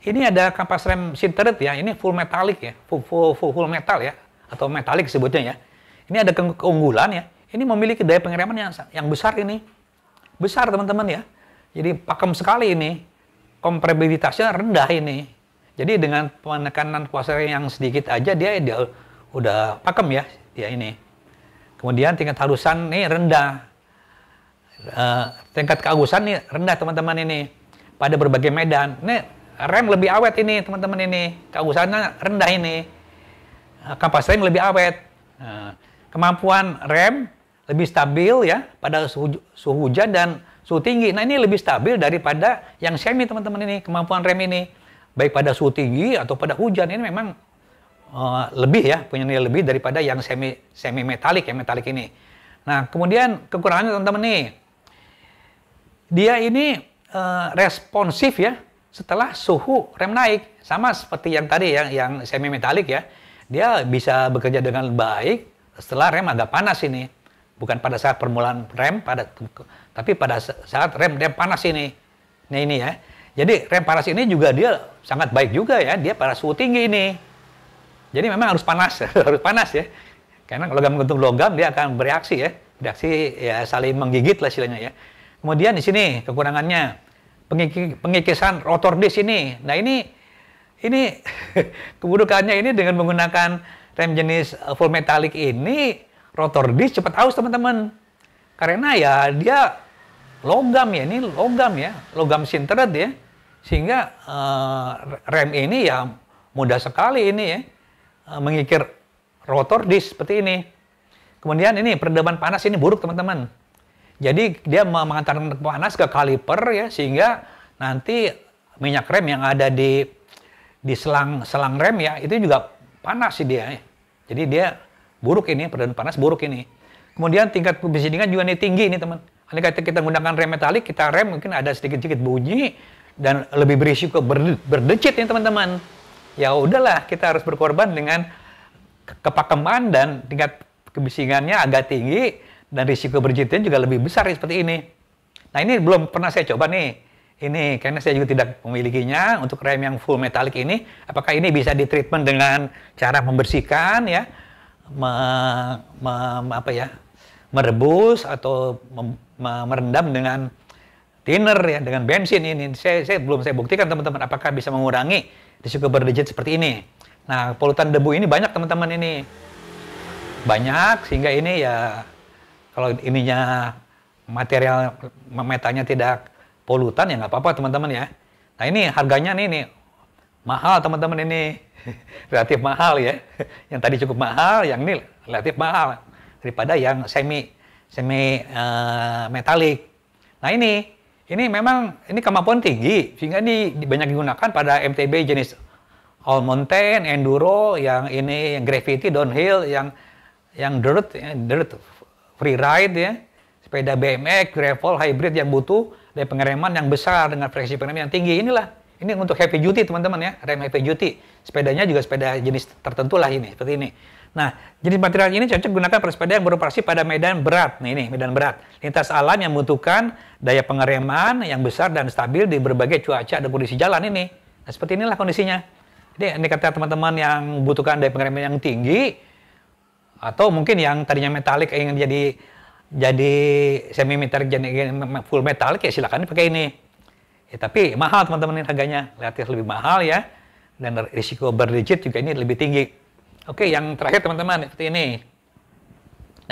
ini ada kapas rem sintered ya, ini full metalik ya, full, full, full, metal ya, atau metalik sebutnya ya. Ini ada keunggulan ya, ini memiliki daya pengereman yang, yang besar ini. Besar teman-teman ya. Jadi pakem sekali ini, kompresibilitasnya rendah ini. Jadi dengan penekanan kuasa yang sedikit aja dia, dia udah pakem ya, dia ini. Kemudian tingkat halusan ini rendah. Uh, tingkat keagusan ini rendah teman-teman ini pada berbagai medan. Ini rem lebih awet ini teman-teman ini keagusannya rendah ini eh, rem lebih awet eh, kemampuan rem lebih stabil ya pada suhu, suhu hujan dan suhu tinggi nah ini lebih stabil daripada yang semi teman-teman ini kemampuan rem ini baik pada suhu tinggi atau pada hujan ini memang uh, lebih ya punya nilai lebih daripada yang semi semi metalik ya metalik ini nah kemudian kekurangannya teman-teman nih dia ini uh, responsif ya setelah suhu rem naik sama seperti yang tadi ya, yang yang semi metalik ya dia bisa bekerja dengan baik setelah rem agak panas ini bukan pada saat permulaan rem pada tapi pada saat rem rem panas ini nah ini ya jadi rem panas ini juga dia sangat baik juga ya dia pada suhu tinggi ini jadi memang harus panas harus panas ya karena kalau logam menggantung logam dia akan bereaksi ya bereaksi ya saling menggigit lah istilahnya ya kemudian di sini kekurangannya pengikisan rotor disk ini. Nah ini ini keburukannya ini dengan menggunakan rem jenis eh, full metalik ini rotor disk cepat aus teman-teman. Karena ya dia logam ya ini logam ya logam sintered ya sehingga uh, rem ini ya mudah sekali ini ya eh, mengikir rotor disk seperti ini. Kemudian ini peredaman panas ini buruk teman-teman. Jadi dia mengantarkan panas ke kaliper ya sehingga nanti minyak rem yang ada di di selang selang rem ya itu juga panas sih dia. Jadi dia buruk ini peredaran panas buruk ini. Kemudian tingkat kebisingan juga ini tinggi ini teman. Ini kata kita menggunakan rem metalik, kita rem mungkin ada sedikit-sedikit bunyi dan lebih berisiko berdecit ya teman-teman. Ya udahlah, kita harus berkorban dengan kepakeman dan tingkat kebisingannya agak tinggi dan risiko berjitian juga lebih besar seperti ini. Nah ini belum pernah saya coba nih. Ini karena saya juga tidak memilikinya untuk rem yang full metalik ini. Apakah ini bisa ditreatment dengan cara membersihkan ya, me, me, apa ya, merebus atau mem, me, merendam dengan thinner ya dengan bensin ini. Saya, saya belum saya buktikan teman-teman apakah bisa mengurangi risiko berdejet seperti ini. Nah polutan debu ini banyak teman-teman ini banyak sehingga ini ya kalau ininya material metanya tidak polutan ya nggak apa-apa teman-teman ya. Nah ini harganya nih, nih mahal teman-teman ini relatif mahal ya. Yang tadi cukup mahal, yang ini relatif mahal daripada yang semi semi uh, metalik. Nah ini ini memang ini kemampuan tinggi sehingga ini banyak digunakan pada MTB jenis all mountain, enduro, yang ini yang gravity downhill, yang yang dirt, ya, dirt free ride ya, sepeda BMX, gravel, hybrid yang butuh daya pengereman yang besar dengan frekuensi pengereman yang tinggi. Inilah, ini untuk heavy duty teman-teman ya, rem heavy duty. Sepedanya juga sepeda jenis tertentu lah ini, seperti ini. Nah, jenis material ini cocok gunakan pada sepeda yang beroperasi pada medan berat. Nih, ini medan berat. Lintas alam yang membutuhkan daya pengereman yang besar dan stabil di berbagai cuaca dan kondisi jalan ini. Nah, seperti inilah kondisinya. Jadi, ini kata teman-teman yang membutuhkan daya pengereman yang tinggi, atau mungkin yang tadinya metalik ingin jadi jadi semi metalik jadi full metalik ya silakan pakai ini ya, tapi mahal teman-teman ini harganya relatif lebih mahal ya dan risiko berdigit juga ini lebih tinggi oke yang terakhir teman-teman seperti ini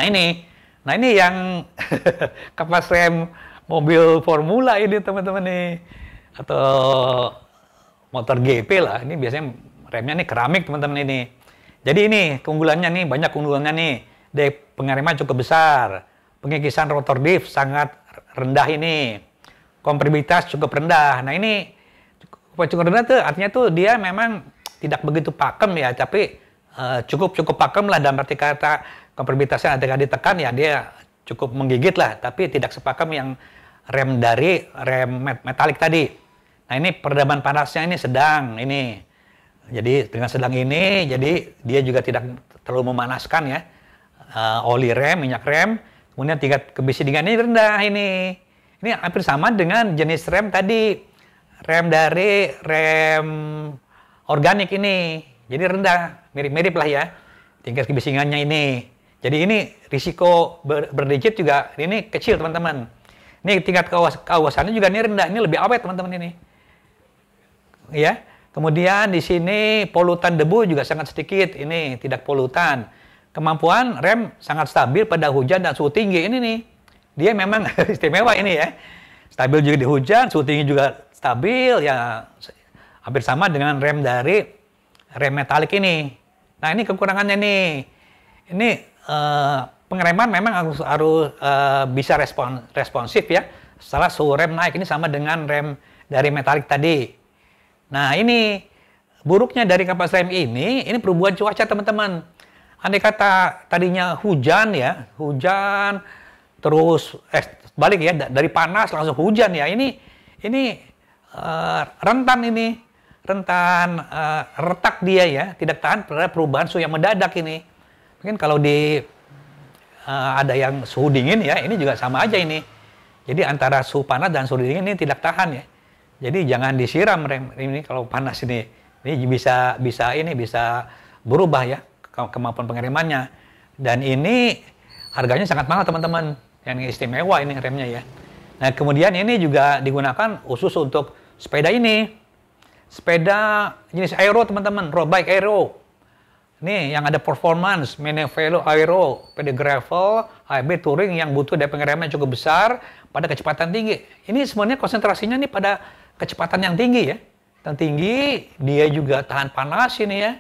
nah ini nah ini yang kapas rem mobil formula ini teman-teman nih atau motor GP lah ini biasanya remnya nih keramik teman-teman ini jadi ini keunggulannya nih, banyak keunggulannya nih. Daya pengereman cukup besar. Pengikisan rotor diff sangat rendah ini. Komprimitas cukup rendah. Nah ini cukup rendah tuh artinya tuh dia memang tidak begitu pakem ya, tapi cukup eh, cukup cukup pakem lah dalam arti kata komprimitasnya ketika ditekan ya dia cukup menggigit lah, tapi tidak sepakem yang rem dari rem metalik tadi. Nah ini peredaman panasnya ini sedang ini jadi dengan sedang ini, jadi dia juga tidak terlalu memanaskan ya. Uh, oli rem, minyak rem, kemudian tingkat kebisingannya rendah ini. Ini hampir sama dengan jenis rem tadi. Rem dari rem organik ini. Jadi rendah, mirip-mirip lah ya. Tingkat kebisingannya ini. Jadi ini risiko ber berdigit juga ini kecil teman-teman. Ini tingkat kawasannya keawasannya juga ini rendah, ini lebih awet teman-teman ini. Ya, Kemudian di sini polutan debu juga sangat sedikit. Ini tidak polutan. Kemampuan rem sangat stabil pada hujan dan suhu tinggi. Ini nih, dia memang istimewa ini ya. Stabil juga di hujan, suhu tinggi juga stabil. Ya hampir sama dengan rem dari rem metalik ini. Nah ini kekurangannya nih. Ini eh, pengereman memang harus, harus eh, bisa respon, responsif ya. Setelah suhu rem naik ini sama dengan rem dari metalik tadi. Nah ini buruknya dari kapal rem ini, ini perubahan cuaca teman-teman. Andai kata tadinya hujan ya, hujan terus eh, balik ya dari panas langsung hujan ya. Ini ini uh, rentan ini rentan uh, retak dia ya, tidak tahan terhadap perubahan suhu yang mendadak ini. Mungkin kalau di uh, ada yang suhu dingin ya, ini juga sama aja ini. Jadi antara suhu panas dan suhu dingin ini tidak tahan ya. Jadi jangan disiram rem ini kalau panas ini. Ini bisa bisa ini bisa berubah ya kemampuan pengeremannya Dan ini harganya sangat mahal teman-teman. Yang istimewa ini remnya ya. Nah kemudian ini juga digunakan khusus untuk sepeda ini. Sepeda jenis aero teman-teman, road bike aero. Nih yang ada performance, velo aero, pede gravel, HB touring yang butuh daya pengereman cukup besar pada kecepatan tinggi. Ini sebenarnya konsentrasinya nih pada kecepatan yang tinggi ya. Yang tinggi, dia juga tahan panas ini ya.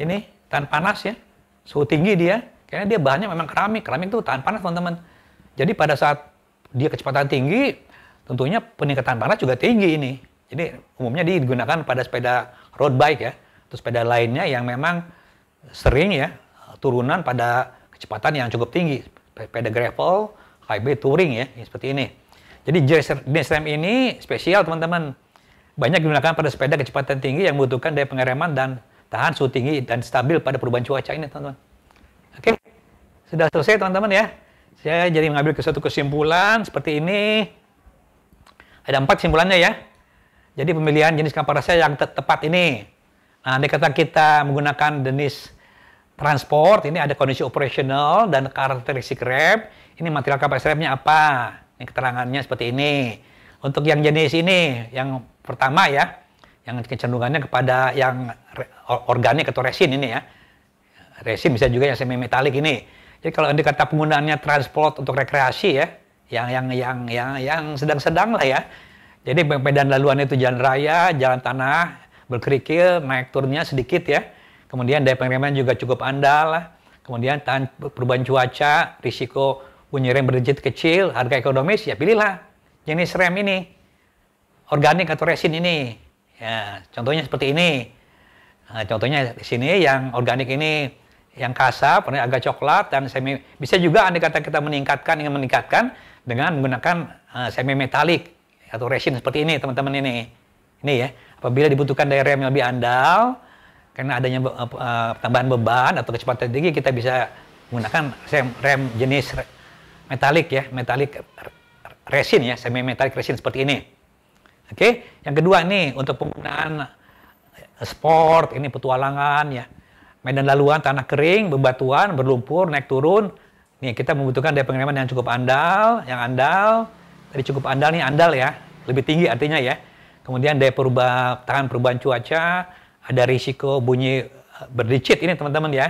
Ini tahan panas ya. Suhu tinggi dia. Karena dia bahannya memang keramik. Keramik itu tahan panas teman-teman. Jadi pada saat dia kecepatan tinggi, tentunya peningkatan panas juga tinggi ini. Jadi umumnya digunakan pada sepeda road bike ya. atau sepeda lainnya yang memang sering ya turunan pada kecepatan yang cukup tinggi. Sepeda gravel, highway touring ya, seperti ini. Jadi jenis rem ini spesial teman-teman. Banyak digunakan pada sepeda kecepatan tinggi yang membutuhkan daya pengereman dan tahan suhu tinggi dan stabil pada perubahan cuaca ini teman-teman. Oke, sudah selesai teman-teman ya. Saya jadi mengambil ke satu kesimpulan seperti ini. Ada empat kesimpulannya ya. Jadi pemilihan jenis kapal saya yang te tepat ini. Nah, andai kata kita menggunakan jenis transport, ini ada kondisi operasional dan karakteristik rem. Ini material kapal remnya apa? Ini keterangannya seperti ini. Untuk yang jenis ini, yang pertama ya, yang kecenderungannya kepada yang organik atau resin ini ya. Resin bisa juga yang semi metalik ini. Jadi kalau dikata kata penggunaannya transport untuk rekreasi ya, yang yang yang yang yang sedang-sedang lah ya. Jadi medan laluan itu jalan raya, jalan tanah, berkerikil, naik turunnya sedikit ya. Kemudian daya pengereman juga cukup andal. Kemudian tahan perubahan cuaca, risiko punya rem berdejit kecil, harga ekonomis, ya pilihlah jenis rem ini. Organik atau resin ini. Ya, contohnya seperti ini. Nah, contohnya di sini yang organik ini yang kasar, pernah agak coklat dan semi bisa juga anda kata kita meningkatkan ingin meningkatkan dengan menggunakan uh, semi metalik atau resin seperti ini teman-teman ini. Ini ya, apabila dibutuhkan daya rem yang lebih andal karena adanya uh, tambahan beban atau kecepatan tinggi kita bisa menggunakan rem jenis metalik ya, metalik resin ya, semi metalik resin seperti ini. Oke, okay? yang kedua ini untuk penggunaan eh, sport, ini petualangan ya. Medan laluan tanah kering, bebatuan, berlumpur, naik turun. Nih, kita membutuhkan daya pengereman yang cukup andal, yang andal. Tadi cukup andal nih andal ya, lebih tinggi artinya ya. Kemudian daya perubahan tahan perubahan cuaca, ada risiko bunyi eh, berdicit ini teman-teman ya.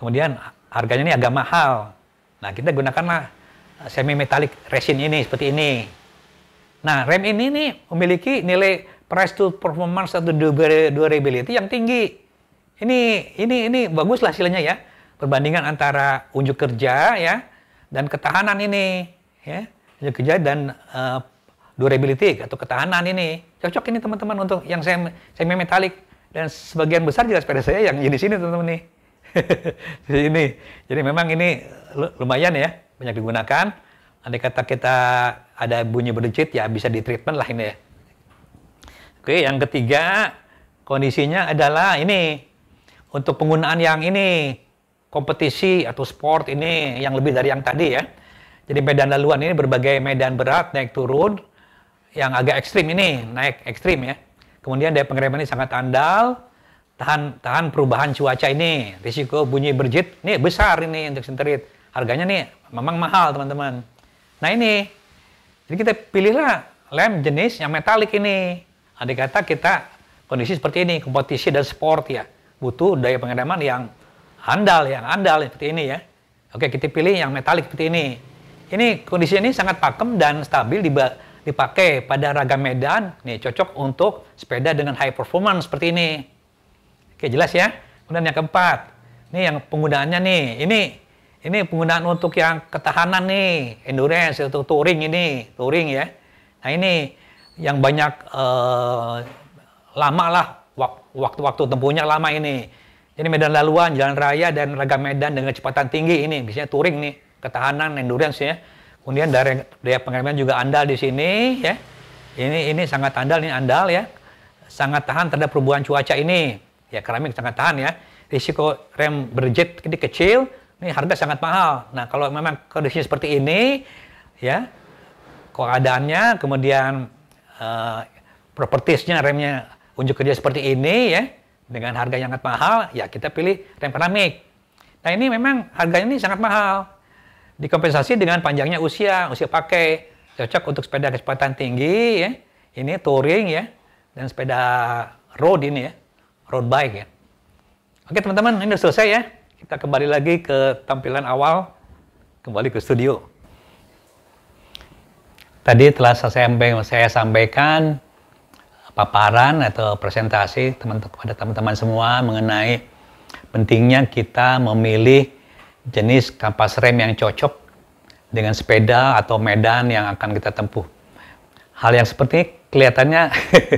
Kemudian harganya ini agak mahal, Nah, kita gunakanlah eh, semi metalik resin ini seperti ini. Nah, rem ini nih memiliki nilai price to performance atau durability yang tinggi. Ini ini ini bagus lah hasilnya ya. Perbandingan antara unjuk kerja ya dan ketahanan ini ya. Unjuk kerja dan uh, durability atau ketahanan ini. Cocok ini teman-teman untuk yang semi, semi metalik dan sebagian besar jelas pada saya yang jenis ini teman-teman nih. ini. Jadi memang ini lumayan ya, banyak digunakan. Andai kata kita ada bunyi berdecit, ya bisa ditreatment lah ini ya. Oke, yang ketiga kondisinya adalah ini untuk penggunaan yang ini kompetisi atau sport ini yang lebih dari yang tadi ya. Jadi medan laluan ini berbagai medan berat naik turun yang agak ekstrim ini naik ekstrim ya. Kemudian daya pengereman ini sangat andal, tahan tahan perubahan cuaca ini, risiko bunyi berjit ini besar ini untuk senterit. Harganya nih memang mahal teman-teman. Nah ini, jadi kita pilihlah lem jenis yang metalik ini. Adik nah, kata kita kondisi seperti ini, kompetisi dan sport ya. Butuh daya pengereman yang handal, yang andal seperti ini ya. Oke, kita pilih yang metalik seperti ini. Ini kondisi ini sangat pakem dan stabil dipakai pada ragam medan. Nih, cocok untuk sepeda dengan high performance seperti ini. Oke, jelas ya. Kemudian yang keempat, ini yang penggunaannya nih. Ini ini penggunaan untuk yang ketahanan nih, endurance atau touring ini, touring ya. Nah ini yang banyak eh, lama lah waktu-waktu tempuhnya lama ini. Jadi medan laluan, jalan raya dan ragam medan dengan kecepatan tinggi ini, biasanya touring nih, ketahanan, endurance ya. Kemudian daya, daya pengereman juga andal di sini ya. Ini ini sangat andal ini andal ya. Sangat tahan terhadap perubahan cuaca ini. Ya keramik sangat tahan ya. Risiko rem berjet ini kecil, ini harga sangat mahal. Nah, kalau memang kondisi seperti ini, ya, keadaannya, kemudian uh, eh, propertisnya, remnya unjuk kerja seperti ini, ya, dengan harga yang sangat mahal, ya kita pilih rem keramik. Nah, ini memang harganya ini sangat mahal. Dikompensasi dengan panjangnya usia, usia pakai. Cocok untuk sepeda kecepatan tinggi, ya. Ini touring, ya. Dan sepeda road ini, ya. Road bike, ya. Oke, teman-teman, ini sudah selesai, ya. Kita kembali lagi ke tampilan awal, kembali ke studio. Tadi telah saya sampaikan eh, paparan atau presentasi teman kepada teman-teman semua mengenai pentingnya kita memilih jenis kampas rem yang cocok dengan sepeda atau medan yang akan kita tempuh. Hal yang seperti kelihatannya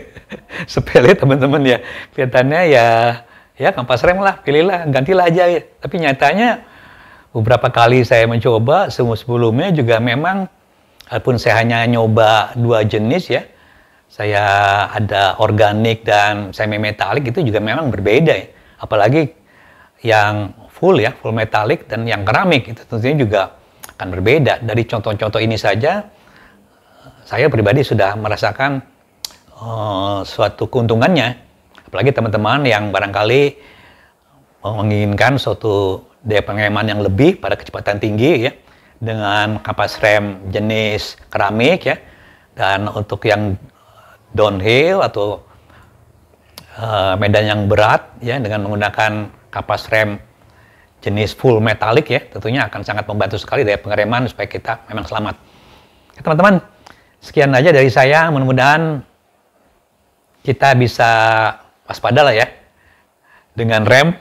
sepele teman-teman ya, kelihatannya ya ya kampas rem lah, pilihlah, gantilah aja. Tapi nyatanya beberapa kali saya mencoba, semua sebelumnya juga memang, walaupun saya hanya nyoba dua jenis ya, saya ada organik dan semi metalik itu juga memang berbeda ya. Apalagi yang full ya, full metalik dan yang keramik itu tentunya juga akan berbeda. Dari contoh-contoh ini saja, saya pribadi sudah merasakan uh, suatu keuntungannya Apalagi teman-teman yang barangkali menginginkan suatu daya pengereman yang lebih pada kecepatan tinggi ya dengan kapas rem jenis keramik ya dan untuk yang downhill atau uh, medan yang berat ya dengan menggunakan kapas rem jenis full metalik ya tentunya akan sangat membantu sekali daya pengereman supaya kita memang selamat ya, teman-teman sekian aja dari saya mudah-mudahan kita bisa waspada lah ya dengan rem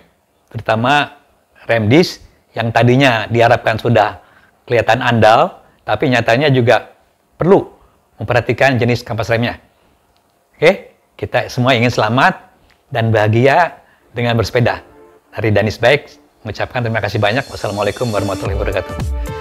terutama rem disk yang tadinya diharapkan sudah kelihatan andal tapi nyatanya juga perlu memperhatikan jenis kampas remnya. Oke, kita semua ingin selamat dan bahagia dengan bersepeda. Dari Danis Baik, mengucapkan terima kasih banyak. Wassalamualaikum warahmatullahi wabarakatuh.